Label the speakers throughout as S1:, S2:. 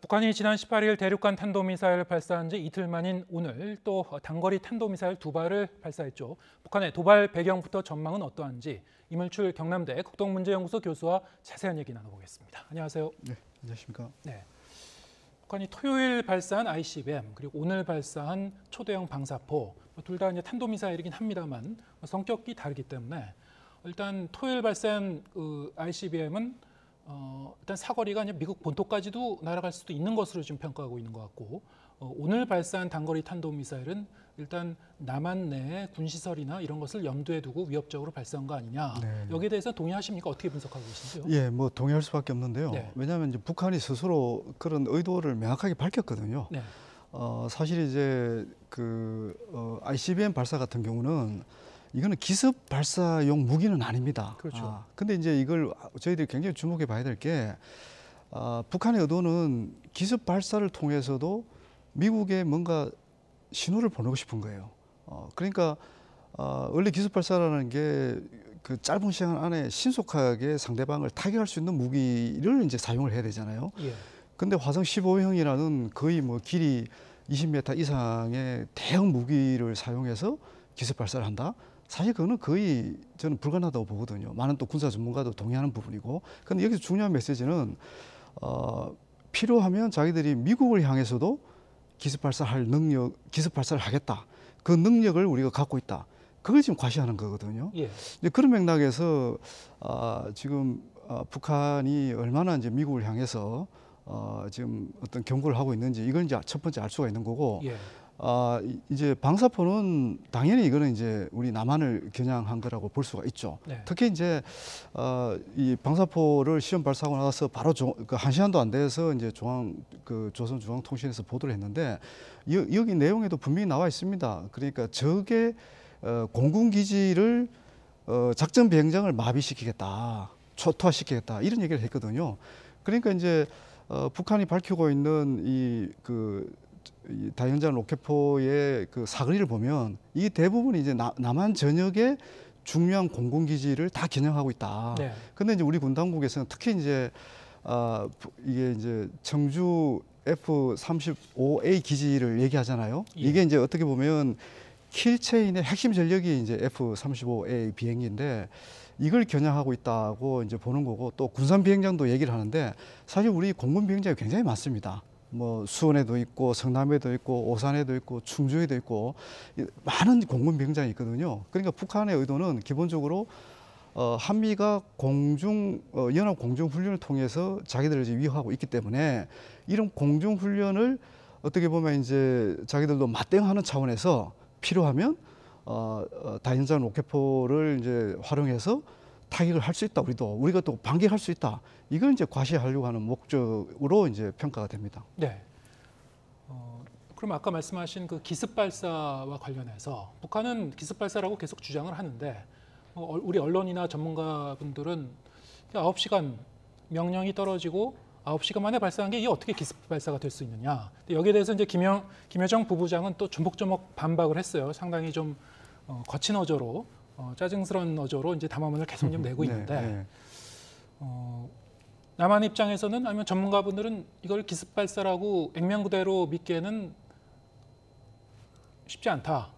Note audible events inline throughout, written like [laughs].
S1: 북한이 지난 18일 대륙간 탄도미사일 을 발사한 지 이틀 만인 오늘 또 단거리 탄도미사일 두 발을 발사했죠. 북한의 도발 배경부터 전망은 어떠한지 이물출 경남대 국동문제연구소 교수와 자세한 얘기 나눠보겠습니다. 안녕하세요. 네, 안녕하십니까. 네. 북한이 토요일 발사한 ICBM 그리고 오늘 발사한 초대형 방사포 뭐 둘다 이제 탄도미사일이긴 합니다만 성격이 다르기 때문에 일단 토요일 발사한 그 ICBM은 어, 일단 사거리가 아니라 미국 본토까지도 날아갈 수도 있는 것으로 지금 평가하고 있는 것 같고 어, 오늘 발사한 단거리 탄도미사일은 일단 남한 내 군시설이나 이런 것을 염두에 두고 위협적으로 발사한 거 아니냐 네. 여기에 대해서 동의하십니까? 어떻게 분석하고 계신지요?
S2: 예, 뭐 동의할 수밖에 없는데요. 네. 왜냐하면 이제 북한이 스스로 그런 의도를 명확하게 밝혔거든요. 네. 어, 사실 이제 그 어, ICBM 발사 같은 경우는 음. 이거는 기습 발사용 무기는 아닙니다. 그렇죠. 아, 근데 이제 이걸 저희들이 굉장히 주목해 봐야 될 게 아, 북한의 의도는 기습 발사를 통해서도 미국에 뭔가 신호를 보내고 싶은 거예요. 어, 그러니까 어, 원래 기습 발사라는 게 그 짧은 시간 안에 신속하게 상대방을 타격할 수 있는 무기를 이제 사용을 해야 되잖아요. 예. 근데 화성 15형이라는 거의 뭐 길이 20m 이상의 대형 무기를 사용해서 기습 발사를 한다. 사실 그거는 거의 저는 불가능하다고 보거든요. 많은 또 군사 전문가도 동의하는 부분이고. 근데 여기서 중요한 메시지는 어, 필요하면 자기들이 미국을 향해서도 기습 발사할 능력, 기습 발사를 하겠다. 그 능력을 우리가 갖고 있다. 그걸 지금 과시하는 거거든요. 예. 이 그런 맥락에서 아, 지금 아, 북한이 얼마나 이제 미국을 향해서 어, 지금 어떤 경고를 하고 있는지 이걸 이제 첫 번째 알 수가 있는 거고 예. 아, 이제 방사포는 당연히 이거는 이제 우리 남한을 겨냥한 거라고 볼 수가 있죠. 네. 특히 이제 어, 이 방사포를 시험 발사하고 나서 바로 조, 그한 시간도 안 돼서 이제 중앙 그 조선 중앙통신에서 보도를 했는데 여, 여기 내용에도 분명히 나와 있습니다. 그러니까 적의 어, 공군 기지를 어, 작전 비행장을 마비시키겠다, 초토화시키겠다 이런 얘기를 했거든요. 그러니까 이제 어, 북한이 밝히고 있는 이그 다현장 로켓포의 그 사거리를 보면 이 대부분 이제 나, 남한 전역에 중요한 공군기지를 다 겨냥하고 있다. 네. 근데 이제 우리 군 당국에서는 특히 이제 아, 이게 이제 청주 F-35A 기지를 얘기하잖아요. 예. 이게 이제 어떻게 보면 킬체인의 핵심 전력이 이제 F-35A 비행기인데 이걸 겨냥하고 있다고 이제 보는 거고 또 군산 비행장도 얘기를 하는데 사실 우리 공군 비행장이 굉장히 많습니다. 뭐 수원에도 있고 성남에도 있고 오산에도 있고 충주에도 있고 많은 공군 병장이 있거든요. 그러니까 북한의 의도는 기본적으로 어, 한미가 공중 어, 연합 공중 훈련을 통해서 자기들을 위협하고 있기 때문에 이런 공중 훈련을 어떻게 보면 이제 자기들도 맞대응하는 차원에서 필요하면 어, 어, 다연장 로켓포를 이제 활용해서 타격을 할 수 있다 우리도 우리가 또 반격할 수 있다 이걸 이제 과시하려고 하는 목적으로 이제 평가가 됩니다.
S1: 네. 어, 그럼 아까 말씀하신 그 기습 발사와 관련해서 북한은 기습 발사라고 계속 주장을 하는데 어, 우리 언론이나 전문가분들은 9시간 명령이 떨어지고 9시간 만에 발사한 게 이게 어떻게 기습 발사가 될 수 있느냐. 근데 여기에 대해서 이제 김영, 김여정 부부장은 또 조목조목 반박을 했어요. 상당히 좀 어, 거친 어조로 어, 짜증스러운 어조로 이제 담화문을 계속 좀 [laughs] 내고 네, 있는데 네, 네. 어, 남한 입장에서는 아니면 전문가분들은 이걸 기습발사라고 액면 그대로 믿기에는 쉽지 않다.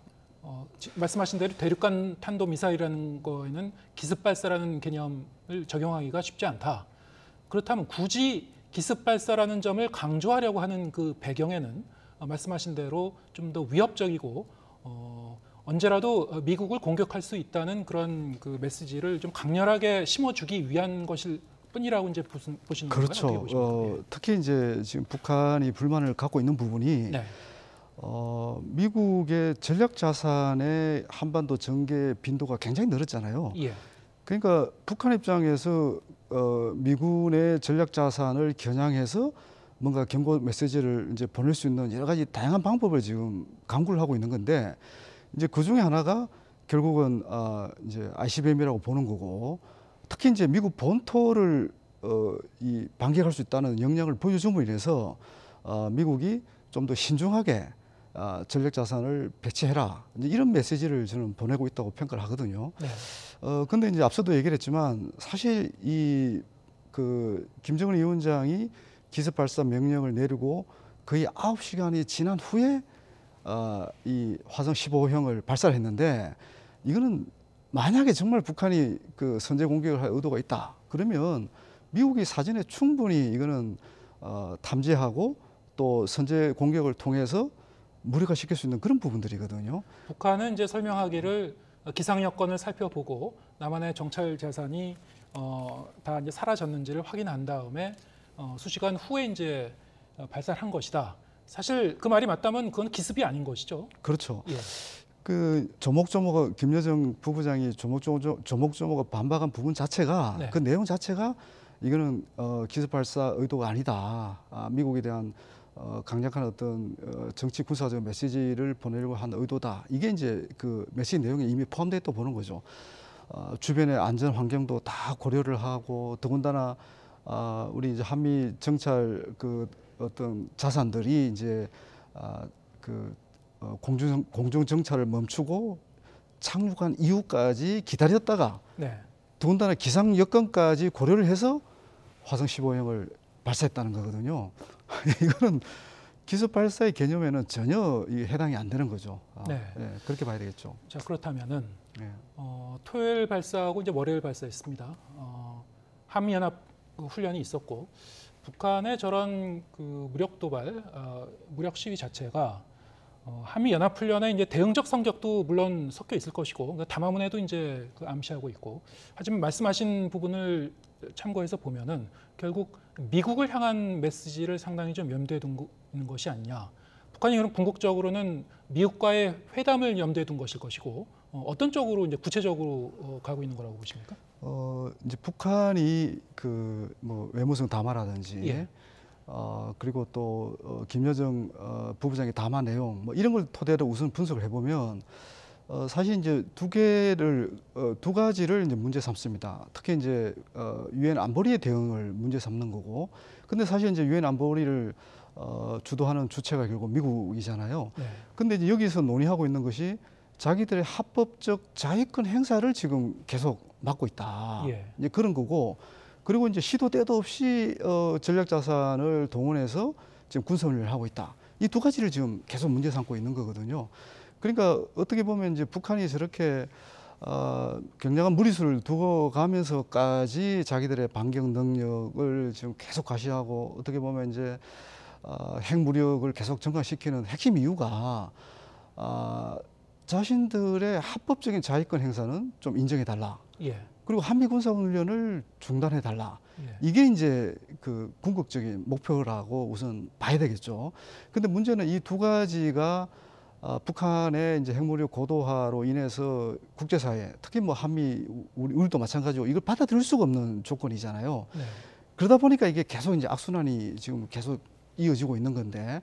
S1: 어, 말씀하신 대로 대륙간 탄도 미사일이라는 거에는 기습발사라는 개념을 적용하기가 쉽지 않다. 그렇다면 굳이 기습발사라는 점을 강조하려고 하는 그 배경에는 어, 말씀하신 대로 좀 더 위협적이고 언제라도 미국을 공격할 수 있다는 그런 그 메시지를 좀 강렬하게 심어주기 위한 것일 뿐이라고 이제 보신, 보시는 그렇죠. 건가요? 그렇죠.
S2: 어, 예. 특히 이제 지금 북한이 불만을 갖고 있는 부분이 네. 어, 미국의 전략 자산의 한반도 전개 빈도가 굉장히 늘었잖아요. 예. 그러니까 북한 입장에서 어, 미군의 전략 자산을 겨냥해서 뭔가 경고 메시지를 이제 보낼 수 있는 여러 가지 다양한 방법을 지금 강구를 하고 있는 건데 이제 그 중에 하나가 결국은 아 이제 ICBM이라고 보는 거고 특히 이제 미국 본토를 어이 반격할 수 있다는 역량을 보여줌으로 인해서 어 미국이 좀 더 신중하게 아, 전력 자산을 배치해라 이제 이런 메시지를 저는 보내고 있다고 평가를 하거든요. 네. 어 근데 이제 앞서도 얘기를 했지만 사실 이그 김정은 위원장이 기습 발사 명령을 내리고 거의 아홉 시간이 지난 후에 어, 이 화성 15형을 발사했는데 를 이거는 만약에 정말 북한이 그 선제 공격을 할 의도가 있다 그러면 미국이 사전에 충분히 이거는 어, 탐지하고 또 선제 공격을 통해서 무력화 시킬 수 있는 그런 부분들이거든요.
S1: 북한은 이제 설명하기를 기상 여건을 살펴보고 남한의 정찰 재산이 어, 다 이제 사라졌는지를 확인한 다음에 어, 수시간 후에 이제 발사한 것이다. 사실 그 말이 맞다면 그건 기습이 아닌 것이죠.
S2: 그렇죠. 예. 그 조목조목 김여정 부부장이 조목조목 조목조목 반박한 부분 자체가 네. 그 내용 자체가 이거는 어, 기습 발사 의도가 아니다. 아, 미국에 대한 어, 강력한 어떤 어, 정치 군사적 메시지를 보내려고 한 의도다. 이게 이제 그 메시지 내용에 이미 포함돼 있다고 보는 거죠. 어, 주변의 안전 환경도 다 고려를 하고 더군다나 아, 우리 이제 한미 정찰 그 어떤 자산들이 이제 아, 그 어, 공중 공중 정찰을 멈추고 착륙한 이후까지 기다렸다가 네. 더군다나 기상 여건까지 고려를 해서 화성 15형을 발사했다는 거거든요. [laughs] 이거는 기습 발사의 개념에는 전혀 해당이 안 되는 거죠. 아, 네. 네. 그렇게 봐야 되겠죠.
S1: 자 그렇다면은 네. 어, 토요일 발사하고 이제 월요일 발사했습니다. 어, 한미연합 훈련이 있었고 북한의 저런 그 무력 도발, 어, 무력 시위 자체가 어, 한미 연합 훈련에 이제 대응적 성격도 물론 섞여 있을 것이고 그러니까 담화문에도 이제 그 암시하고 있고 하지만 말씀하신 부분을 참고해서 보면은 결국 미국을 향한 메시지를 상당히 좀 염두에 둔 것이 아니냐. 북한이 그럼 궁극적으로는 미국과의 회담을 염두에 둔 것일 것이고 어, 어떤 쪽으로 이제 구체적으로 어, 가고 있는 거라고 보십니까?
S2: 어 이제 북한이 그 뭐 외무성 담화라든지 예. 어 그리고 또 어, 김여정 어, 부부장의 담화 내용 뭐 이런 걸 토대로 우선 분석을 해보면 어, 사실 이제 두 개를 어, 두 가지를 이제 문제 삼습니다. 특히 이제 어, 유엔 안보리의 대응을 문제 삼는 거고, 근데 사실 이제 유엔 안보리를 어, 주도하는 주체가 결국 미국이잖아요. 네. 근데 이제 여기서 논의하고 있는 것이 자기들의 합법적 자위권 행사를 지금 계속 막고 있다. 예. 이제 그런 거고 그리고 이제 시도 때도 없이 어, 전략 자산을 동원해서 지금 군사훈련을 하고 있다. 이 두 가지를 지금 계속 문제 삼고 있는 거거든요. 그러니까 어떻게 보면 이제 북한이 저렇게 어, 굉장한 무리수를 두고 가면서까지 자기들의 반격 능력을 지금 계속 과시하고 어떻게 보면 이제 어, 핵무력을 계속 증가시키는 핵심 이유가 어, 자신들의 합법적인 자위권 행사는 좀 인정해 달라. 예. 그리고 한미 군사 훈련을 중단해 달라. 예. 이게 이제 그 궁극적인 목표라고 우선 봐야 되겠죠. 근데 문제는 이 두 가지가 어, 북한의 이제 핵무력 고도화로 인해서 국제사회, 특히 뭐 한미 우리, 우리도 마찬가지고 이걸 받아들일 수가 없는 조건이잖아요. 네. 그러다 보니까 이게 계속 이제 악순환이 지금 계속 이어지고 있는 건데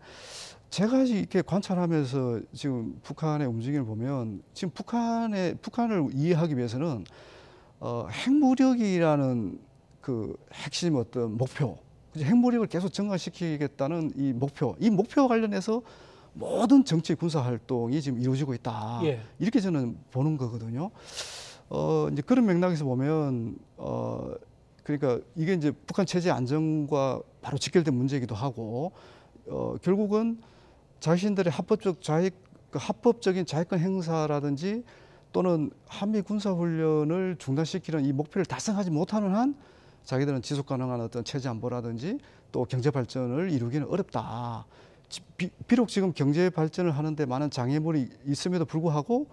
S2: 제가 이렇게 관찰하면서 지금 북한의 움직임을 보면 지금 북한의 북한을 이해하기 위해서는 어, 핵무력이라는 그 핵심 어떤 목표, 핵무력을 계속 증가시키겠다는 이 목표, 이 목표와 관련해서 모든 정치 군사 활동이 지금 이루어지고 있다. 예. 이렇게 저는 보는 거거든요. 어, 이제 그런 맥락에서 보면 어, 그러니까 이게 이제 북한 체제 안정과 바로 직결된 문제이기도 하고 어, 결국은 자신들의 합법적 자익 그 합법적인 자익권 행사라든지 또는 한미 군사 훈련을 중단시키는 이 목표를 달성하지 못하는 한 자기들은 지속 가능한 어떤 체제 안보라든지 또 경제 발전을 이루기는 어렵다. 비, 비록 지금 경제 발전을 하는데 많은 장애물이 있음에도 불구하고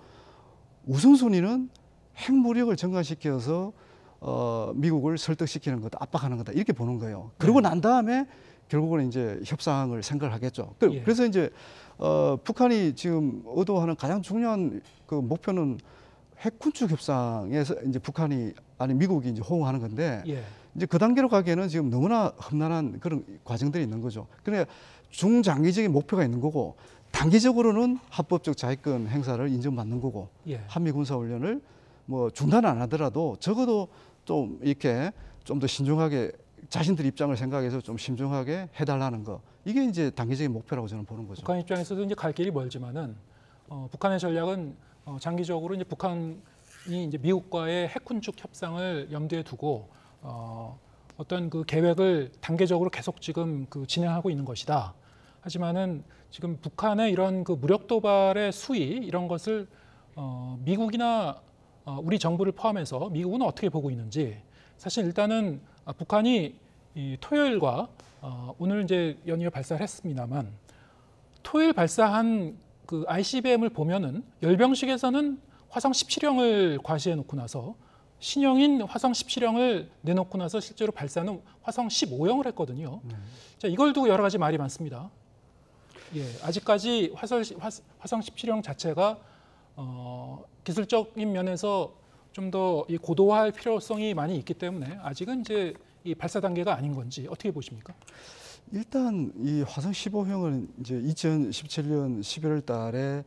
S2: 우선순위는 핵무력을 증가시켜서 어, 미국을 설득시키는 것, 다 압박하는 거다 이렇게 보는 거예요. 네. 그러고 난 다음에 결국은 이제 협상을 생각하겠죠. 그, 예. 그래서 이제 어, 북한이 지금 의도하는 가장 중요한 그 목표는 핵군축 협상에서 이제 북한이 아니 미국이 이제 호응하는 건데 예. 이제 그 단계로 가기에는 지금 너무나 험난한 그런 과정들이 있는 거죠. 그러 중장기적인 목표가 있는 거고 단기적으로는 합법적 자위권 행사를 인정받는 거고 예. 한미 군사 훈련을 뭐 중단 안 하더라도 적어도 좀 이렇게 좀 더 신중하게 자신들 입장을 생각해서 좀 신중하게 해달라는 거 이게 이제 단기적인 목표라고 저는 보는 거죠.
S1: 북한 입장에서도 이제 갈 길이 멀지만은 어, 북한의 전략은 어, 장기적으로 이제 북한이 이제 미국과의 핵군축 협상을 염두에 두고 어, 어떤 그 계획을 단계적으로 계속 지금 그 진행하고 있는 것이다. 하지만은 지금 북한의 이런 그 무력 도발의 수위 이런 것을 어, 미국이나 어, 우리 정부를 포함해서 미국은 어떻게 보고 있는지 사실 일단은 아, 북한이 이 토요일과 어, 오늘 이제 연이어 발사를 했습니다만 토요일 발사한 그 ICBM을 보면은 열병식에서는 화성 17형을 과시해 놓고 나서 신형인 화성 17형을 내놓고 나서 실제로 발사는 화성 15형을 했거든요. 네. 자, 이걸 두고 여러 가지 말이 많습니다. 예, 아직까지 화설, 화, 화성 17형 자체가 어, 기술적인 면에서 좀 더 고도화할 필요성이 많이 있기 때문에 아직은 이제 이 발사 단계가 아닌 건지 어떻게 보십니까?
S2: 일단 이 화성 15형은 이제 2017년 11월 달에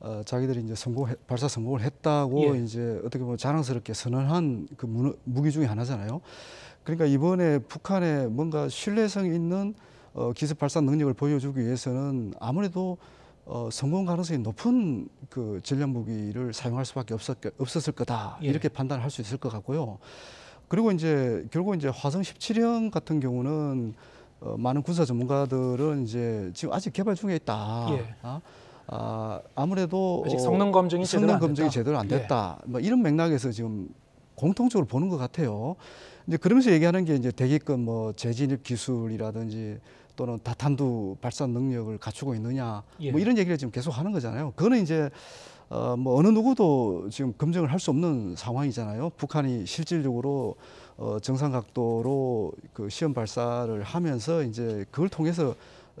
S2: 어, 자기들이 이제 성공 발사 성공을 했다고 예. 이제 어떻게 보면 자랑스럽게 선언한 그 무, 무기 중의 하나잖아요. 그러니까 이번에 북한에 뭔가 신뢰성 있는 어, 기습 발사 능력을 보여주기 위해서는 아무래도 어, 성공 가능성이 높은 그 전략 무기를 사용할 수밖에 없었, 없었을 거다 예. 이렇게 판단할수 있을 것 같고요. 그리고 이제 결국 이제 화성 17형 같은 경우는 어, 많은 군사 전문가들은 이제 지금 아직 개발 중에 있다. 예. 아, 아, 무래도 아직 어, 성능 검증이 성능 제대로 검증이 안 제대로 안 예. 됐다. 예. 뭐 이런 맥락에서 지금 공통적으로 보는 것 같아요. 이제 그러면서 얘기하는 게 이제 대기권 뭐 재진입 기술이라든지 또는 다탄두 발사 능력을 갖추고 있느냐 뭐 예. 뭐 이런 얘기를 지금 계속 하는 거잖아요. 그거는 이제 어, 뭐 어느 누구도 지금 검증을 할 수 없는 상황이잖아요. 북한이 실질적으로 어, 정상 각도로 그 시험 발사를 하면서 이제 그걸 통해서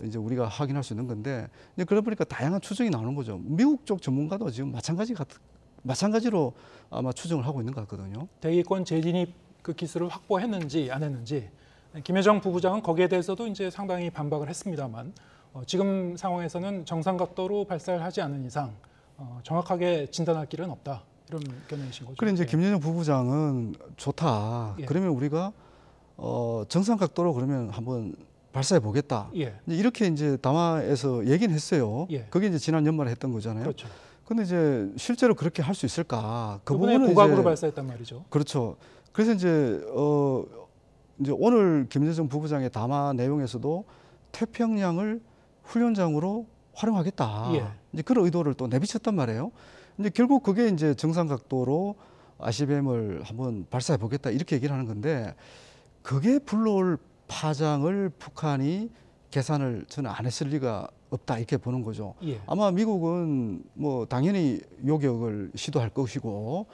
S2: 이제 우리가 확인할 수 있는 건데 이제 그러다 보니까 다양한 추정이 나오는 거죠. 미국 쪽 전문가도 지금 마찬가지 같 마찬가지로 아마 추정을 하고 있는 것 같거든요. 대기권 재진입
S1: 그 기술을 확보했는지 안 했는지 김혜정 부부장은 거기에 대해서도 이제 상당히 반박을 했습니다만 어, 지금 상황에서는 정상각도로 발사하지 않은 이상 어, 정확하게 진단할 길은 없다 이런 견해이신 거죠. 그래
S2: 이제 네. 김여정 부부장은 좋다. 예. 그러면 우리가 어, 정상각도로 그러면 한번 발사해 보겠다. 예. 이렇게 이제 담화에서 얘기는 했어요. 예. 그게 이제 지난 연말에 했던 거잖아요. 그렇죠. 근데 이제 실제로 그렇게 할 수 있을까? 그 부분은 고각으로 발사했단 말이죠. 그렇죠. 그래서 이제 어 이제 오늘 김대중 부부장의 담화 내용에서도 태평양을 훈련장으로 활용하겠다. 예. 이제 그런 의도를 또 내비쳤단 말이에요. 이제 결국 그게 이제 정상각도로 아시뱀을 한번 발사해 보겠다 이렇게 얘기를 하는 건데 그게 불러올 파장을 북한이 계산을 저는 안 했을 리가 없다 이렇게 보는 거죠. 예. 아마 미국은 뭐 당연히 요격을 시도할 것이고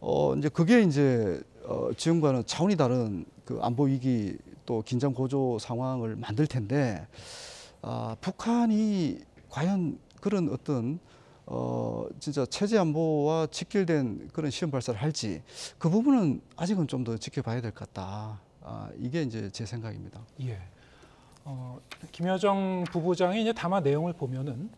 S2: 어 이제 그게 이제 어, 지금과는 차원이 다른 그 안보 위기 또 긴장 고조 상황을 만들 텐데 아, 북한이 과연 그런 어떤 어, 진짜 체제 안보와 직결된 그런 시험 발사를 할지 그 부분은 아직은 좀 더 지켜봐야 될 것 같다. 아, 이게 이제 제 생각입니다.
S1: 예. 어, 김여정 부부장이 이제 담화 내용을 보면은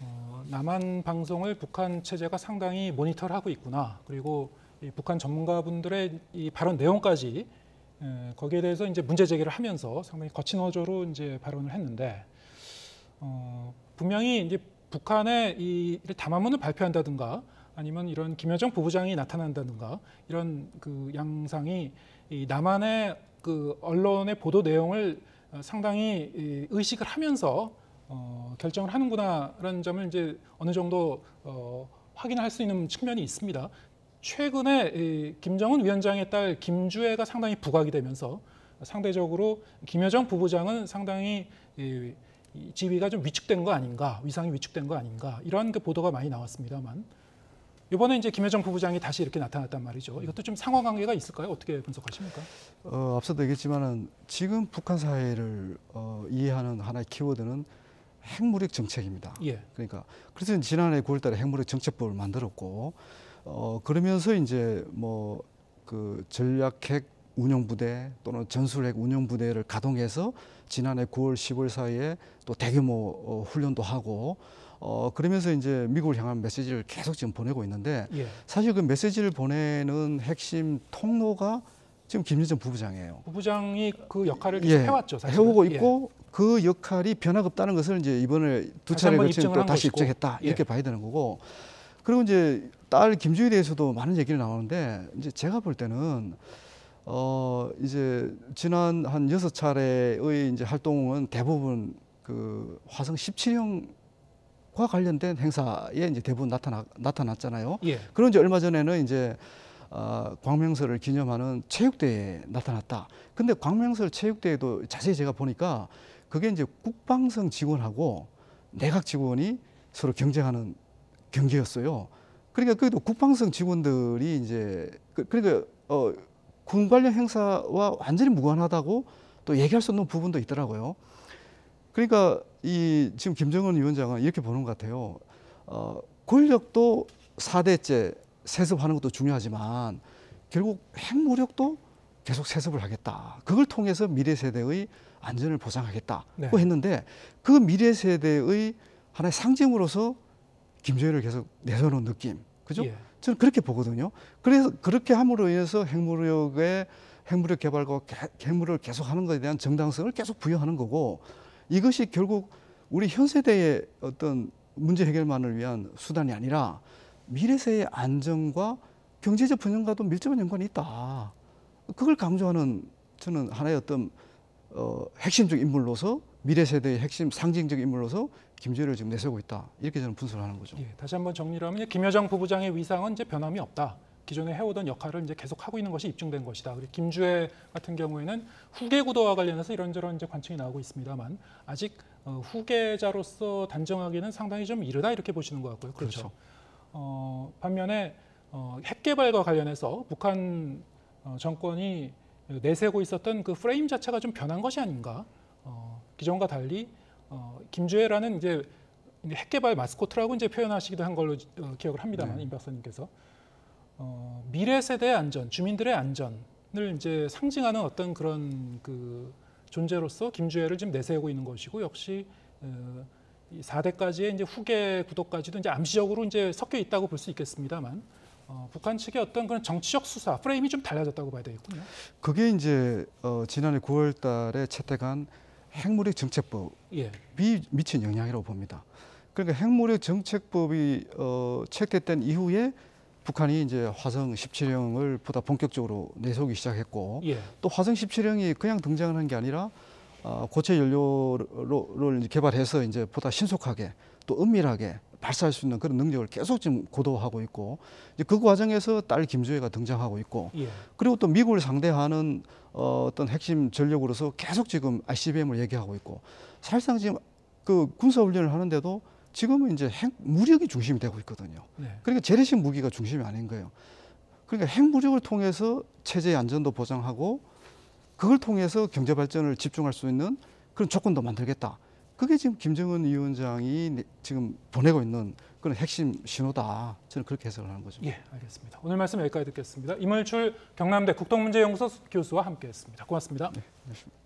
S1: 어, 남한 방송을 북한 체제가 상당히 모니터를 하고 있구나. 그리고 이 북한 전문가분들의 이 발언 내용까지 에, 거기에 대해서 이제 문제 제기를 하면서 상당히 거친 어조로 이제 발언을 했는데 어, 분명히 이제 북한의 이 담화문을 발표한다든가 아니면 이런 김여정 부부장이 나타난다든가 이런 그 양상이 이 남한의 그 언론의 보도 내용을 어, 상당히 의식을 하면서 어, 결정을 하는구나라는 점을 이제 어느 정도 어, 확인할 수 있는 측면이 있습니다. 최근에 김정은 위원장의 딸김주혜가 상당히 부각이 되면서 상대적으로 김여정 부부장은 상당히 지위가 좀 위축된 거 아닌가, 위상이 위축된 거 아닌가 이런 그 보도가 많이 나왔습니다만 이번에 이제 김여정 부부장이 다시 이렇게 나타났단 말이죠. 이것도 좀 상호 관계가 있을까요? 어떻게 분석하십니까?
S2: 어, 앞서도 얘기했지만은 지금 북한 사회를 어, 이해하는 하나의 키워드는 핵무력 정책입니다. 예. 그러니까 그래서 지난해 9월달에 핵무력 정책법을 만들었고 어, 그러면서 이제 뭐 그 전략핵 운영부대 또는 전술핵 운영부대를 가동해서 지난해 9월 10월 사이에 또 대규모 어, 훈련도 하고 어 그러면서 이제 미국을 향한 메시지를 계속 지금 보내고 있는데 예. 사실 그 메시지를 보내는 핵심 통로가 지금 김여정 부부장이에요.
S1: 부부장이 그 역할을 예. 해왔죠. 사실 해오고 있고
S2: 예. 그 역할이 변화가 없다는 것을 이제 이번에 두 차례 걸친 또 다시 입증했다 이렇게 예. 봐야 되는 거고 그리고 이제 딸 김주희에 대해서도 많은 얘기를 나오는데 이제 제가 볼 때는 어 이제 지난 한 여섯 차례의 이제 활동은 대부분 그 화성 17형과 관련된 행사에 이제 대부분 나타나 나타났잖아요. 예. 그런 지 얼마 전에는 이제 어, 광명설을 기념하는 체육대회에 나타났다. 근데 광명설 체육대회도 자세히 제가 보니까 그게 이제 국방성 직원하고 내각 직원이 서로 경쟁하는 경계였어요. 그러니까 그래도 국방성 직원들이 이제 그, 그러니까 어, 군 관련 행사와 완전히 무관하다고 또 얘기할 수 없는 부분도 있더라고요. 그러니까 이 지금 김정은 위원장은 이렇게 보는 것 같아요. 어, 권력도 사대째 세습하는 것도 중요하지만 결국 핵무력도 계속 세습을 하겠다. 그걸 통해서 미래 세대의 안전을 보장하겠다고 네. 했는데 그 미래 세대의 하나의 상징으로서 김정일을 계속 내세우는 느낌. 그죠? 예. 저는 그렇게 보거든요. 그래서 그렇게 함으로 인해서 핵무력의 핵무력 개발과 핵무력을 계속 하는 것에 대한 정당성을 계속 부여하는 거고 이것이 결국 우리 현 세대의 어떤 문제 해결만을 위한 수단이 아니라 미래 세의 안정과 경제적 분열과도 밀접한 연관이 있다. 그걸 강조하는 저는 하나의 어떤 어, 핵심적 인물로서 미래 세대의 핵심 상징적 인물로서 김주혜를 지금 내세우고 있다. 이렇게 저는 분석을 하는 거죠. 예,
S1: 다시 한번 정리를 하면 김여정 부부장의 위상은 이제 변함이 없다. 기존에 해오던 역할을 이제 계속 하고 있는 것이 입증된 것이다. 그리고 김주혜 같은 경우에는 후계 구도와 관련해서 이런저런 이제 관측이 나오고 있습니다만 아직 어, 후계자로서 단정하기는 상당히 좀 이르다 이렇게 보시는 것 같고요. 그렇죠. 그렇죠. 어, 반면에 어, 핵 개발과 관련해서 북한 어, 정권이 내세우고 있었던 그 프레임 자체가 좀 변한 것이 아닌가. 어, 기존과 달리 어, 김주혜라는 이제 핵개발 마스코트라고 이제 표현하시기도 한 걸로 어, 기억을 합니다만 네. 임 박사님께서 어, 미래 세대의 안전, 주민들의 안전을 이제 상징하는 어떤 그런 그 존재로서 김주혜를 지금 내세우고 있는 것이고 역시 어, 이 4대까지의 이제 후계 구도까지도 이제 암시적으로 이제 섞여 있다고 볼 수 있겠습니다만 어, 북한 측의 어떤 그런 정치적 수사 프레임이 좀 달라졌다고 봐야 되겠군요.
S2: 그게 이제 어, 지난해 9월달에 채택한 핵무력 정책법이 예. 미친 영향이라고 봅니다. 그러니까 핵무력 정책법이 어, 채택된 이후에 북한이 이제 화성 17형을 보다 본격적으로 내세우기 시작했고 예. 또 화성 17형이 그냥 등장하는 게 아니라 어, 고체 연료를 개발해서 이제 보다 신속하게 또 은밀하게 발사할 수 있는 그런 능력을 계속 지금 고도하고 있고 이제 그 과정에서 딸 김주혜가 등장하고 있고 예. 그리고 또 미국을 상대하는 어, 어떤 핵심 전력으로서 계속 지금 ICBM을 얘기하고 있고 사실상 지금 그 군사 훈련을 하는데도 지금은 이제 핵 무력이 중심이 되고 있거든요. 네. 그러니까 재래식 무기가 중심이 아닌 거예요. 그러니까 핵 무력을 통해서 체제의 안전도 보장하고 그걸 통해서 경제 발전을 집중할 수 있는 그런 조건도 만들겠다. 그게 지금 김정은 위원장이 지금 보내고 있는 그런 핵심 신호다. 저는 그렇게 해석을 하는 거죠. 예, 알겠습니다.
S1: 오늘 말씀 여기까지 듣겠습니다. 임을출 경남대 국동문제연구소 교수와 함께했습니다. 고맙습니다. 네,
S2: 고맙습니다.